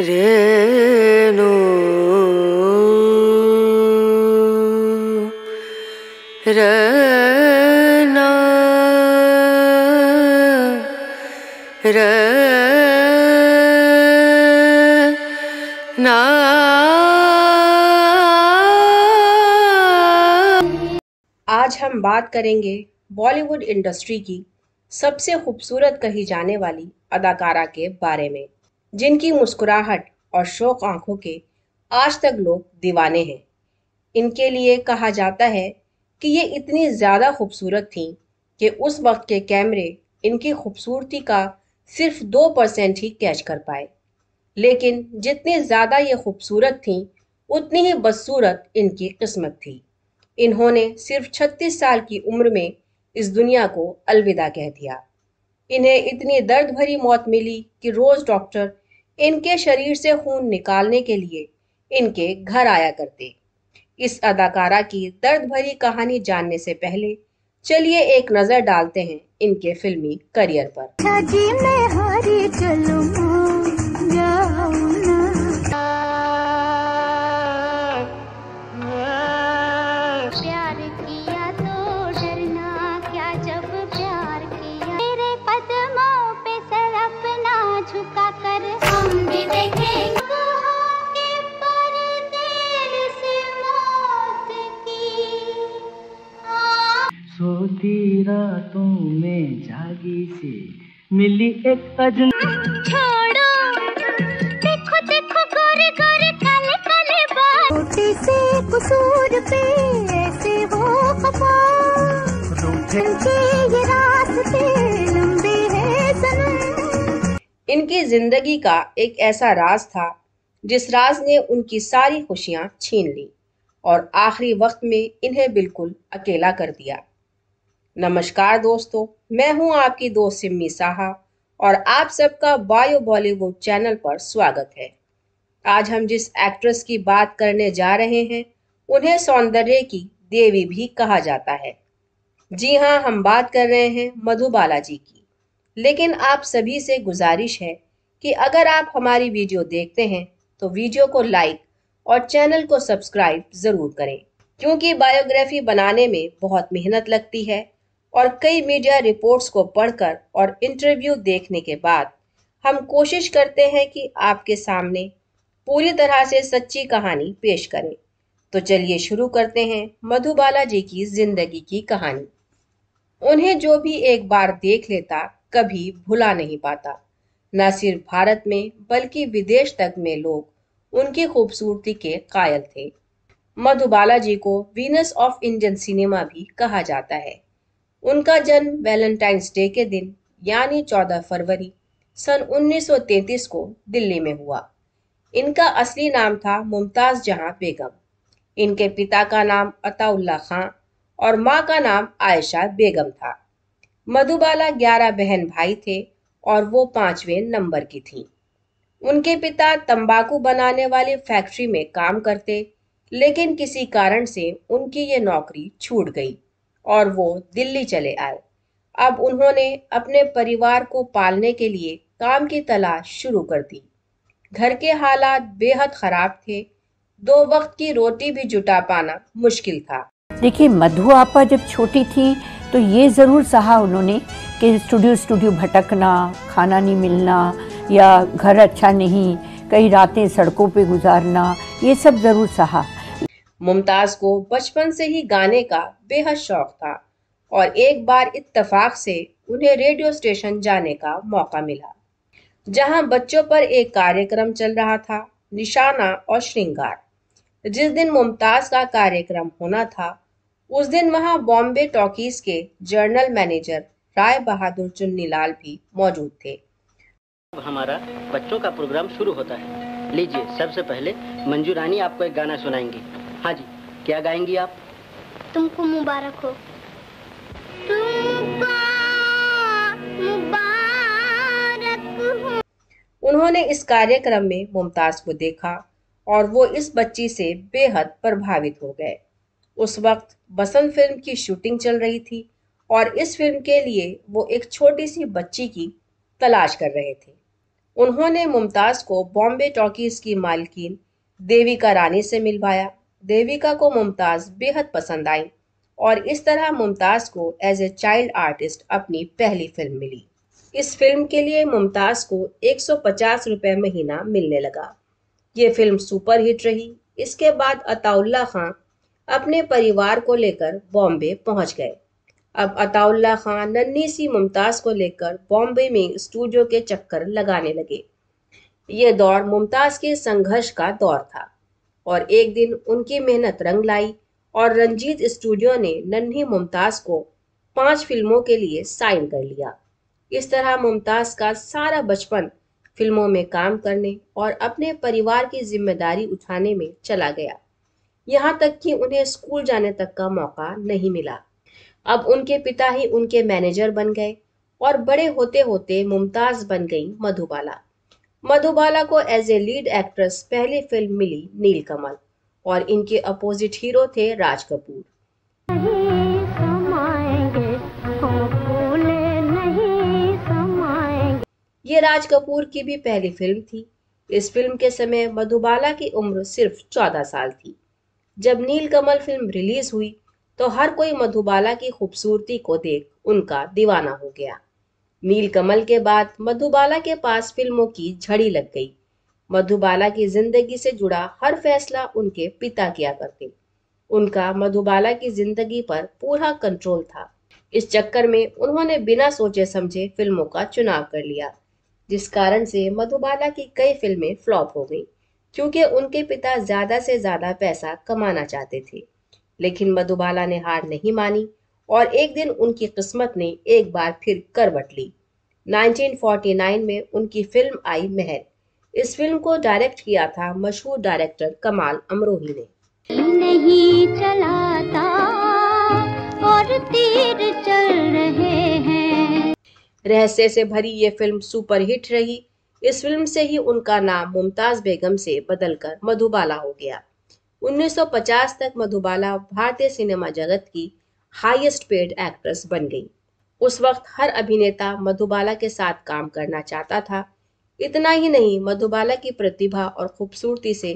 रेणु र आज हम बात करेंगे बॉलीवुड इंडस्ट्री की सबसे खूबसूरत कही जाने वाली अदाकारा के बारे में जिनकी मुस्कुराहट और शोक आंखों के आज तक लोग दीवाने हैं इनके लिए कहा जाता है कि ये इतनी ज़्यादा खूबसूरत थीं कि उस वक्त के कैमरे इनकी खूबसूरती का सिर्फ दो परसेंट ही कैच कर पाए लेकिन जितनी ज़्यादा ये खूबसूरत थीं उतनी ही बदसूरत इनकी किस्मत थी इन्होंने सिर्फ 36 साल की उम्र में इस दुनिया को अलविदा कह दिया इन्हें इतनी दर्द भरी मौत मिली कि रोज़ डॉक्टर इनके शरीर से खून निकालने के लिए इनके घर आया करते इस अदाकारा की दर्द भरी कहानी जानने से पहले चलिए एक नजर डालते हैं इनके फिल्मी करियर पर अच्छा रातों में जागी से मिली एक अजन छोड़ो देखो देखो गोरे गोरे काले काले बाल छोटे से कसूर पे ऐसे वो ये रास्ते लंबे हैं सनम इनकी जिंदगी का एक ऐसा राज था जिस राज ने उनकी सारी खुशियां छीन ली और आखिरी वक्त में इन्हें बिल्कुल अकेला कर दिया नमस्कार दोस्तों मैं हूं आपकी दोस्त सिम्मी साहा और आप सबका बायो बॉलीवुड चैनल पर स्वागत है आज हम जिस एक्ट्रेस की बात करने जा रहे हैं उन्हें सौंदर्य की देवी भी कहा जाता है जी हाँ हम बात कर रहे हैं मधुबाला जी की लेकिन आप सभी से गुजारिश है कि अगर आप हमारी वीडियो देखते हैं तो वीडियो को लाइक और चैनल को सब्सक्राइब ज़रूर करें क्योंकि बायोग्राफी बनाने में बहुत मेहनत लगती है और कई मीडिया रिपोर्ट्स को पढ़कर और इंटरव्यू देखने के बाद हम कोशिश करते हैं कि आपके सामने पूरी तरह से सच्ची कहानी पेश करें तो चलिए शुरू करते हैं मधुबाला जी की जिंदगी की कहानी उन्हें जो भी एक बार देख लेता कभी भुला नहीं पाता न सिर्फ भारत में बल्कि विदेश तक में लोग उनकी खूबसूरती के कायल थे मधुबाला जी को वीनस ऑफ इंडियन सिनेमा भी कहा जाता है उनका जन्म वैलेंटाइंस डे के दिन यानी 14 फरवरी सन 1933 को दिल्ली में हुआ इनका असली नाम था मुमताज़ जहां बेगम इनके पिता का नाम अताउल्ला खां और माँ का नाम आयशा बेगम था मधुबाला ग्यारह बहन भाई थे और वो पांचवें नंबर की थी उनके पिता तंबाकू बनाने वाली फैक्ट्री में काम करते लेकिन किसी कारण से उनकी ये नौकरी छूट गई और वो दिल्ली चले आए अब उन्होंने अपने परिवार को पालने के लिए काम की तलाश शुरू कर दी घर के हालात बेहद खराब थे दो वक्त की रोटी भी जुटा पाना मुश्किल था देखिए मधु आपा जब छोटी थी तो ये ज़रूर सहा उन्होंने कि स्टूडियो स्टूडियो भटकना खाना नहीं मिलना या घर अच्छा नहीं कई रातें सड़कों पे गुजारना ये सब ज़रूर सहा मुमताज को बचपन से ही गाने का बेहद शौक था और एक बार इत्तफाक से उन्हें रेडियो स्टेशन जाने का मौका मिला जहां बच्चों पर एक कार्यक्रम चल रहा था निशाना और श्रृंगार जिस दिन मुमताज का कार्यक्रम होना था उस दिन वहां बॉम्बे टॉकीज के जर्नल मैनेजर राय बहादुर लाल भी मौजूद थे हमारा बच्चों का प्रोग्राम शुरू होता है लीजिए सबसे पहले मंजू रानी आपको एक गाना सुनाएंगी हाँ जी क्या गाएंगी आप तुमको मुबारक हो तुमको मुबारक हो उन्होंने इस कार्यक्रम में मुमताज को देखा और वो इस बच्ची से बेहद प्रभावित हो गए उस वक्त बसंत फिल्म की शूटिंग चल रही थी और इस फिल्म के लिए वो एक छोटी सी बच्ची की तलाश कर रहे थे उन्होंने मुमताज़ को बॉम्बे टॉकीज़ की मालकिन देविका रानी से मिलवाया देविका को मुमताज़ बेहद पसंद आई और इस तरह मुमताज़ को एज ए चाइल्ड आर्टिस्ट अपनी पहली फिल्म मिली इस फिल्म के लिए मुमताज़ को 150 रुपए महीना मिलने लगा ये फिल्म सुपर हिट रही इसके बाद अताउल्ला खान अपने परिवार को लेकर बॉम्बे पहुंच गए अब अताउल्ला खान नन्ही सी मुमताज़ को लेकर बॉम्बे में स्टूडियो के चक्कर लगाने लगे ये दौर मुमताज़ के संघर्ष का दौर था और एक दिन उनकी मेहनत रंग लाई और रंजीत स्टूडियो ने नन्ही मुमताज को पांच फिल्मों के लिए साइन कर लिया इस तरह मुमताज का सारा बचपन फिल्मों में काम करने और अपने परिवार की जिम्मेदारी उठाने में चला गया यहाँ तक कि उन्हें स्कूल जाने तक का मौका नहीं मिला अब उनके पिता ही उनके मैनेजर बन गए और बड़े होते होते मुमताज बन गई मधुबाला मधुबाला को एज ए लीड एक्ट्रेस पहली फिल्म मिली नीलकमल और इनके अपोजिट हीरो थे राज कपूर ये राज कपूर की भी पहली फिल्म थी इस फिल्म के समय मधुबाला की उम्र सिर्फ 14 साल थी जब नीलकमल फिल्म रिलीज हुई तो हर कोई मधुबाला की खूबसूरती को देख उनका दीवाना हो गया नीलकमल के बाद मधुबाला के पास फिल्मों की झड़ी लग गई मधुबाला की जिंदगी से जुड़ा हर फैसला उनके पिता किया करते उनका मधुबाला की जिंदगी पर पूरा कंट्रोल था इस चक्कर में उन्होंने बिना सोचे समझे फिल्मों का चुनाव कर लिया जिस कारण से मधुबाला की कई फिल्में फ्लॉप हो गई क्योंकि उनके पिता ज्यादा से ज्यादा पैसा कमाना चाहते थे लेकिन मधुबाला ने हार नहीं मानी और एक दिन उनकी किस्मत ने एक बार फिर करवट ली 1949 में उनकी फिल्म आई महल इस फिल्म को डायरेक्ट किया था मशहूर डायरेक्टर कमाल अमरोही ने नहीं चलाता और तीर चल रहे हैं रहस्य से भरी ये फिल्म सुपर हिट रही इस फिल्म से ही उनका नाम मुमताज बेगम से बदलकर मधुबाला हो गया 1950 तक मधुबाला भारतीय सिनेमा जगत की हाईएस्ट पेड एक्ट्रेस बन गई उस वक्त हर अभिनेता मधुबाला के साथ काम करना चाहता था इतना ही नहीं मधुबाला की प्रतिभा और खूबसूरती से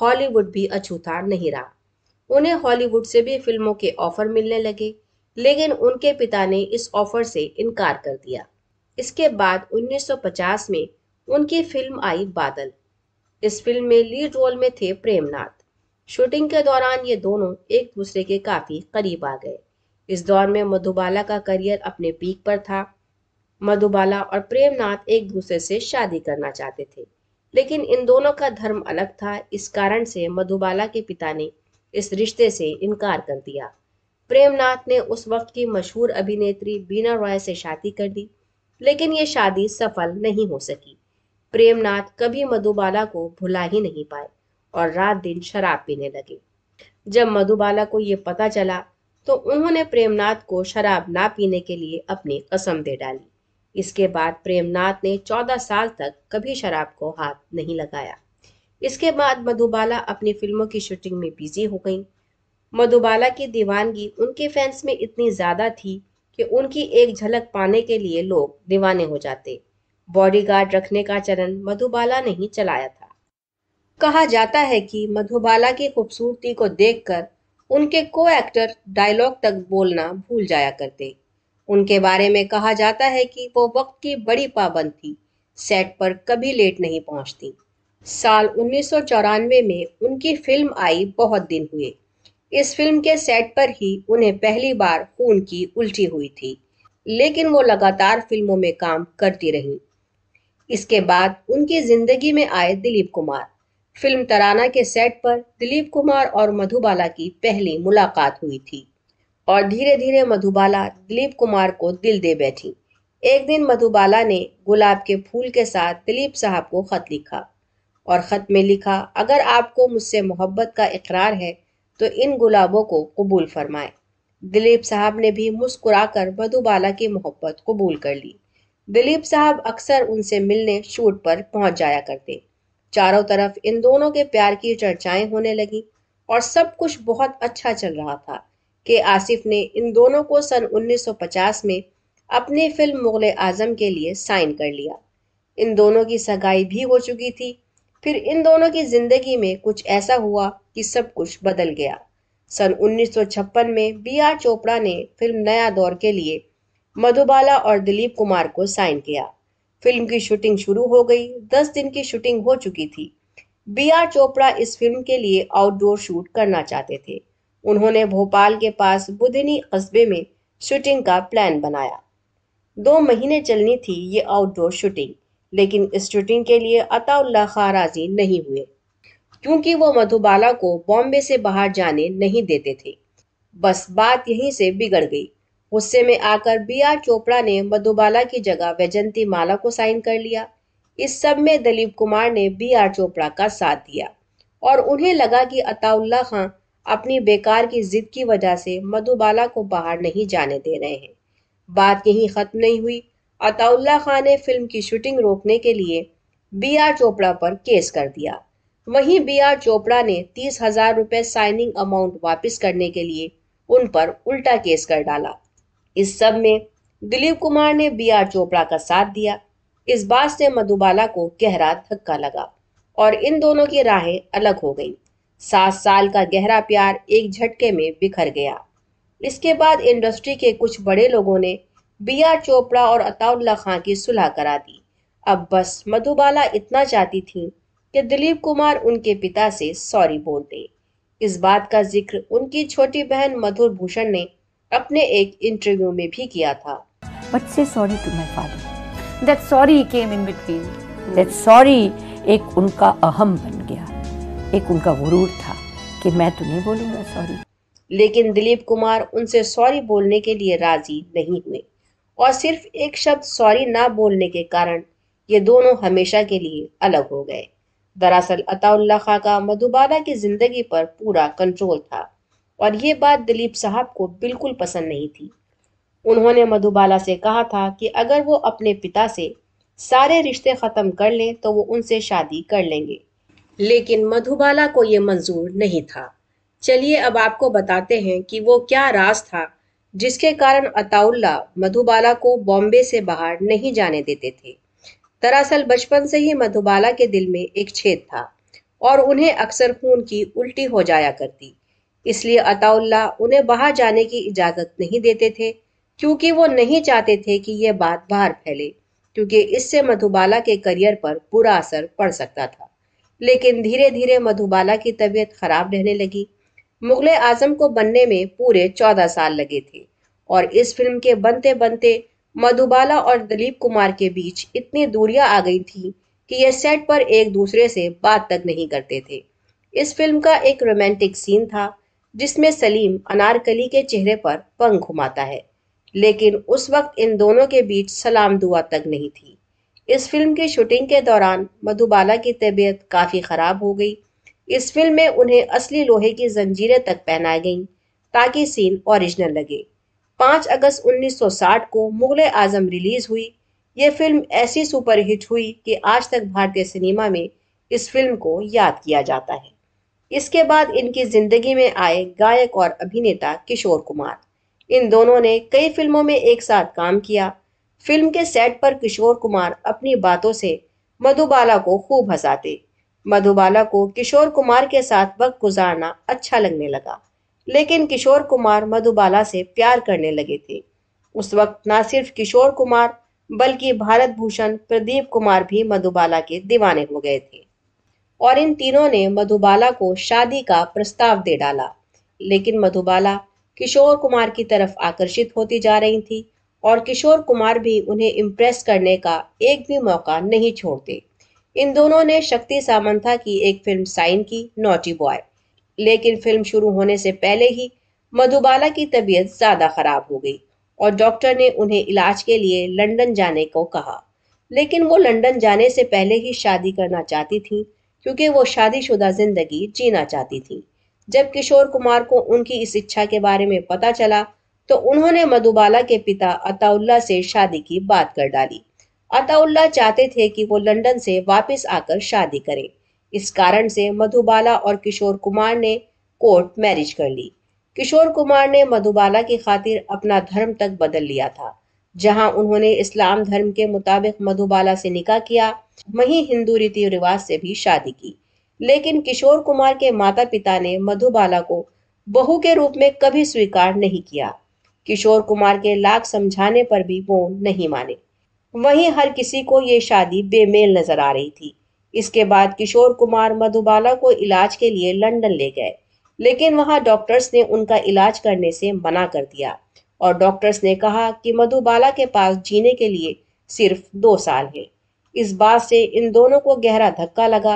हॉलीवुड भी अछूता नहीं रहा उन्हें हॉलीवुड से भी फिल्मों के ऑफर मिलने लगे लेकिन उनके पिता ने इस ऑफर से इनकार कर दिया इसके बाद 1950 में उनकी फिल्म आई बादल इस फिल्म में लीड रोल में थे प्रेमनाथ शूटिंग के दौरान ये दोनों एक दूसरे के काफी करीब आ गए इस दौर में मधुबाला का करियर अपने पीक पर था मधुबाला और प्रेमनाथ एक दूसरे से शादी करना चाहते थे लेकिन इन दोनों का धर्म अलग था इस कारण से मधुबाला के पिता ने इस रिश्ते से इनकार कर दिया प्रेमनाथ ने उस वक्त की मशहूर अभिनेत्री बीना रॉय से शादी कर दी लेकिन ये शादी सफल नहीं हो सकी प्रेमनाथ कभी मधुबाला को भुला ही नहीं पाए और रात दिन शराब पीने लगे जब मधुबाला को ये पता चला तो उन्होंने प्रेमनाथ को शराब ना पीने के लिए अपनी कसम दे डाली इसके बाद प्रेमनाथ ने चौदह साल तक कभी शराब को हाथ नहीं लगाया इसके बाद मधुबाला अपनी फिल्मों की शूटिंग में बिजी हो गई मधुबाला की दीवानगी उनके फैंस में इतनी ज्यादा थी कि उनकी एक झलक पाने के लिए लोग दीवाने हो जाते बॉडीगार्ड रखने का चरण मधुबाला ने ही चलाया था कहा जाता है कि मधुबाला की खूबसूरती को देखकर उनके को एक्टर डायलॉग तक बोलना भूल जाया करते उनके बारे में कहा जाता है कि वो वक्त की बड़ी पाबंद थी सेट पर कभी लेट नहीं पहुंचती साल उन्नीस में उनकी फिल्म आई बहुत दिन हुए इस फिल्म के सेट पर ही उन्हें पहली बार खून की उल्टी हुई थी लेकिन वो लगातार फिल्मों में काम करती रहीं इसके बाद उनकी जिंदगी में आए दिलीप कुमार फिल्म तराना के सेट पर दिलीप कुमार और मधुबाला की पहली मुलाकात हुई थी और धीरे धीरे मधुबाला दिलीप कुमार को दिल दे बैठी एक दिन मधुबाला ने गुलाब के फूल के साथ दिलीप साहब को खत लिखा और ख़त में लिखा अगर आपको मुझसे मोहब्बत का इकरार है तो इन गुलाबों को कबूल फरमाए दिलीप साहब ने भी मुस्कुराकर मधुबाला की मोहब्बत कबूल कर ली दिलीप साहब अक्सर उनसे मिलने शूट पर पहुंच जाया करते चारों तरफ इन दोनों के प्यार की चर्चाएं होने लगी और सब कुछ बहुत अच्छा चल रहा था कि आसिफ ने इन दोनों को सन 1950 में अपनी फिल्म मुगले आजम के लिए साइन कर लिया इन दोनों की सगाई भी हो चुकी थी फिर इन दोनों की जिंदगी में कुछ ऐसा हुआ कि सब कुछ बदल गया सन 1956 में बी आर चोपड़ा ने फिल्म नया दौर के लिए मधुबाला और दिलीप कुमार को साइन किया फिल्म की शूटिंग शुरू हो गई दस दिन की शूटिंग हो चुकी थी बी आर चोपड़ा इस फिल्म के लिए आउटडोर शूट करना चाहते थे उन्होंने भोपाल के पास बुधनी कस्बे में शूटिंग का प्लान बनाया दो महीने चलनी थी ये आउटडोर शूटिंग लेकिन इस शूटिंग के लिए अताउल्ला खा राजी नहीं हुए क्योंकि वो मधुबाला को बॉम्बे से बाहर जाने नहीं देते थे बस बात यहीं से बिगड़ गई गुस्से में आकर बी आर चोपड़ा ने मधुबाला की जगह वैजंती माला को साइन कर लिया इस सब में दिलीप कुमार ने बी आर चोपड़ा का साथ दिया और उन्हें लगा कि अताउल्ला खां अपनी बेकार की जिद की वजह से मधुबाला को बाहर नहीं जाने दे रहे हैं बात यहीं खत्म नहीं हुई अताउल्ला खां ने फिल्म की शूटिंग रोकने के लिए बी आर चोपड़ा पर केस कर दिया वहीं बी आर चोपड़ा ने तीस हजार रुपये साइनिंग अमाउंट वापस करने के लिए उन पर उल्टा केस कर डाला इस सब में दिलीप कुमार ने बी आर चोपड़ा का साथ दिया इस बात से मधुबाला को गहरा धक्का लगा और इन दोनों की राहें अलग हो गईं। सात साल का गहरा प्यार एक झटके में बिखर गया इसके बाद इंडस्ट्री के कुछ बड़े लोगों ने बी आर चोपड़ा और अताउल्ला खां की सुलह करा दी अब बस मधुबाला इतना चाहती थी कि दिलीप कुमार उनके पिता से सॉरी बोल दे इस बात का जिक्र उनकी छोटी बहन मधुर भूषण ने अपने एक इंटरव्यू में भी किया था बट से sorry to my father that sorry came in between that sorry एक उनका अहम बन गया एक उनका गुरूर था कि मैं तो नहीं बोलूँगा सॉरी लेकिन दिलीप कुमार उनसे सॉरी बोलने के लिए राजी नहीं हुए और सिर्फ एक शब्द सॉरी ना बोलने के कारण ये दोनों हमेशा के लिए अलग हो गए दरअसल अताउल्ला खां का मधुबाला की जिंदगी पर पूरा कंट्रोल था और ये बात दिलीप साहब को बिल्कुल पसंद नहीं थी उन्होंने मधुबाला से कहा था कि अगर वो अपने पिता से सारे रिश्ते ख़त्म कर लें तो वो उनसे शादी कर लेंगे लेकिन मधुबाला को ये मंजूर नहीं था चलिए अब आपको बताते हैं कि वो क्या राज था जिसके कारण अताउल्ला मधुबाला को बॉम्बे से बाहर नहीं जाने देते थे दरअसल बचपन से ही मधुबाला के दिल में एक छेद था और उन्हें अक्सर खून की उल्टी हो जाया करती इसलिए अताउल्ला उन्हें बाहर जाने की इजाज़त नहीं देते थे क्योंकि वो नहीं चाहते थे कि यह बात बाहर फैले क्योंकि इससे मधुबाला के करियर पर बुरा असर पड़ सकता था लेकिन धीरे धीरे मधुबाला की तबीयत खराब रहने लगी मुगल आजम को बनने में पूरे चौदह साल लगे थे और इस फिल्म के बनते बनते मधुबाला और दिलीप कुमार के बीच इतनी दूरियां आ गई थी कि ये सेट पर एक दूसरे से बात तक नहीं करते थे इस फिल्म का एक रोमांटिक सीन था जिसमें सलीम अनारकली के चेहरे पर पंख घुमाता है लेकिन उस वक्त इन दोनों के बीच सलाम दुआ तक नहीं थी इस फिल्म की शूटिंग के दौरान मधुबाला की तबीयत काफ़ी ख़राब हो गई इस फिल्म में उन्हें असली लोहे की जंजीरें तक पहनाई गईं ताकि सीन ओरिजिनल लगे 5 अगस्त 1960 को मुगल आजम रिलीज़ हुई ये फिल्म ऐसी सुपरहिट हुई कि आज तक भारतीय सिनेमा में इस फिल्म को याद किया जाता है इसके बाद इनकी जिंदगी में आए गायक और अभिनेता किशोर कुमार इन दोनों ने कई फिल्मों में एक साथ काम किया फिल्म के सेट पर किशोर कुमार अपनी बातों से मधुबाला को खूब हंसाते मधुबाला को किशोर कुमार के साथ वक्त गुजारना अच्छा लगने लगा लेकिन किशोर कुमार मधुबाला से प्यार करने लगे थे उस वक्त ना सिर्फ किशोर कुमार बल्कि भारत भूषण प्रदीप कुमार भी मधुबाला के दीवाने हो गए थे और इन तीनों ने मधुबाला को शादी का प्रस्ताव दे डाला लेकिन मधुबाला किशोर कुमार की तरफ आकर्षित होती जा रही थी और किशोर कुमार भी उन्हें इम्प्रेस करने का एक भी मौका नहीं छोड़ते इन दोनों ने शक्ति सामंथा की एक फिल्म साइन की नोटी बॉय लेकिन फिल्म शुरू होने से पहले ही मधुबाला की तबीयत ज्यादा खराब हो गई और डॉक्टर ने उन्हें इलाज के लिए लंदन जाने को कहा लेकिन वो लंदन जाने से पहले ही शादी करना चाहती थी क्योंकि वो शादीशुदा ज़िंदगी जीना चाहती थी जब किशोर कुमार को उनकी इस इच्छा के बारे में पता चला तो उन्होंने मधुबाला के पिता अताउल्ला से शादी की बात कर डाली अताउल्ला चाहते थे कि वो लंदन से वापस आकर शादी करें इस कारण से मधुबाला और किशोर कुमार ने कोर्ट मैरिज कर ली किशोर कुमार ने मधुबाला की खातिर अपना धर्म तक बदल लिया था जहां उन्होंने इस्लाम धर्म के मुताबिक मधुबाला से निकाह किया वहीं हिंदू रीति रिवाज से भी शादी की लेकिन किशोर कुमार के माता पिता ने मधुबाला को बहू के रूप में कभी स्वीकार नहीं किया किशोर कुमार के लाख समझाने पर भी वो नहीं माने वहीं हर किसी को ये शादी बेमेल नजर आ रही थी इसके बाद किशोर कुमार मधुबाला को इलाज के लिए लंदन ले गए लेकिन वहां डॉक्टर्स ने उनका इलाज करने से मना कर दिया और डॉक्टर्स ने कहा कि मधुबाला के पास जीने के लिए सिर्फ दो साल है इस बात से इन दोनों को गहरा धक्का लगा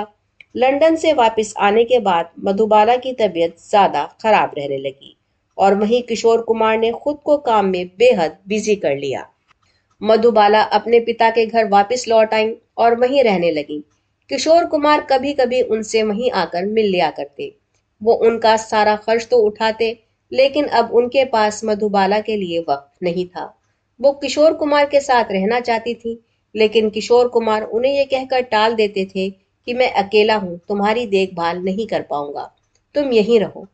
लंदन से वापस आने के बाद मधुबाला की तबीयत ज़्यादा खराब रहने लगी और वहीं किशोर कुमार ने खुद को काम में बेहद बिजी कर लिया मधुबाला अपने पिता के घर वापस लौट आई और वहीं रहने लगी किशोर कुमार कभी कभी उनसे वहीं आकर मिल लिया करते वो उनका सारा खर्च तो उठाते लेकिन अब उनके पास मधुबाला के लिए वक्त नहीं था वो किशोर कुमार के साथ रहना चाहती थी लेकिन किशोर कुमार उन्हें यह कहकर टाल देते थे कि मैं अकेला हूँ तुम्हारी देखभाल नहीं कर पाऊंगा तुम यही रहो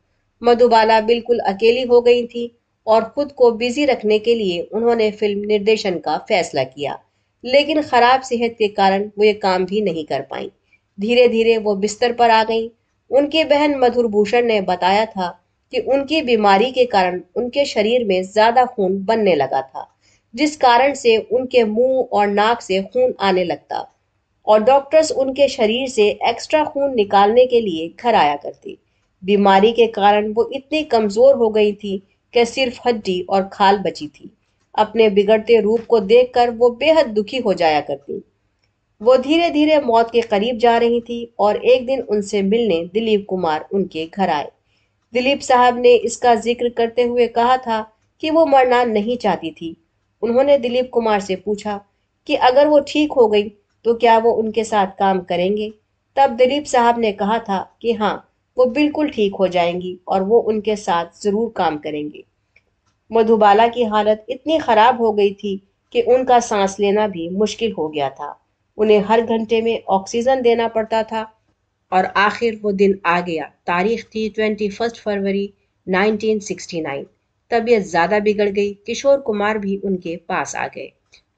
मधुबाला बिल्कुल अकेली हो गई थी और खुद को बिजी रखने के लिए उन्होंने फिल्म निर्देशन का फैसला किया लेकिन खराब सेहत के कारण वो ये काम भी नहीं कर पाई धीरे धीरे वो बिस्तर पर आ गई उनके बहन मधुर भूषण ने बताया था कि उनकी बीमारी के कारण उनके शरीर में ज्यादा खून बनने लगा था जिस कारण से उनके मुंह और नाक से खून आने लगता और डॉक्टर्स उनके शरीर से एक्स्ट्रा खून निकालने के लिए घर आया करती बीमारी के कारण वो इतनी कमजोर हो गई थी कि सिर्फ हड्डी और खाल बची थी अपने बिगड़ते रूप को देखकर वो बेहद दुखी हो जाया करती वो धीरे धीरे मौत के करीब जा रही थी और एक दिन उनसे मिलने दिलीप कुमार उनके घर आए दिलीप साहब ने इसका जिक्र करते हुए कहा था कि वो मरना नहीं चाहती थी उन्होंने दिलीप कुमार से पूछा कि अगर वो ठीक हो गई तो क्या वो उनके साथ काम करेंगे तब दिलीप साहब ने कहा था कि हाँ वो बिल्कुल ठीक हो जाएंगी और वो उनके साथ ज़रूर काम करेंगे मधुबाला की हालत इतनी ख़राब हो गई थी कि उनका सांस लेना भी मुश्किल हो गया था उन्हें हर घंटे में ऑक्सीजन देना पड़ता था और आखिर वो दिन आ गया तारीख थी ट्वेंटी फर्स्ट फरवरी 1969 तबीयत ज़्यादा बिगड़ गई किशोर कुमार भी उनके पास आ गए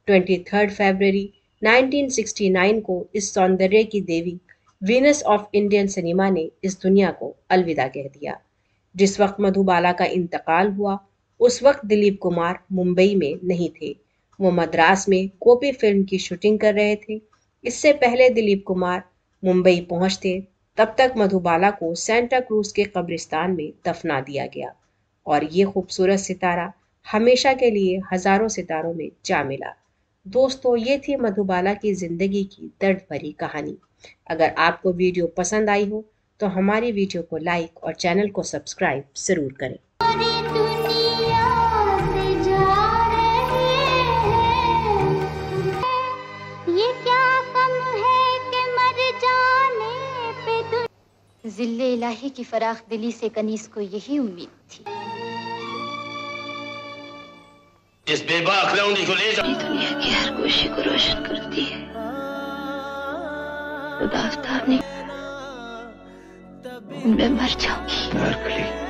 ट्वेंटी थर्ड फरवरी 1969 को इस सौंदर्य की देवी वीनस ऑफ इंडियन सिनेमा ने इस दुनिया को अलविदा कह दिया जिस वक्त मधुबाला का इंतकाल हुआ उस वक्त दिलीप कुमार मुंबई में नहीं थे वो मद्रास में कोपी फिल्म की शूटिंग कर रहे थे इससे पहले दिलीप कुमार मुंबई पहुंचते तब तक मधुबाला को सेंटा क्रूज के कब्रिस्तान में दफना दिया गया और ये खूबसूरत सितारा हमेशा के लिए हजारों सितारों में जा मिला दोस्तों ये थी मधुबाला की ज़िंदगी की दर्द भरी कहानी अगर आपको वीडियो पसंद आई हो तो हमारी वीडियो को लाइक और चैनल को सब्सक्राइब ज़रूर करें जिले इलाही की फराख दिली से कनीस को यही उम्मीद थी इस बेबाकलौंडी को ले जाओ दुनिया की हर खुशी को रोशन करती है ने मर जाऊंगी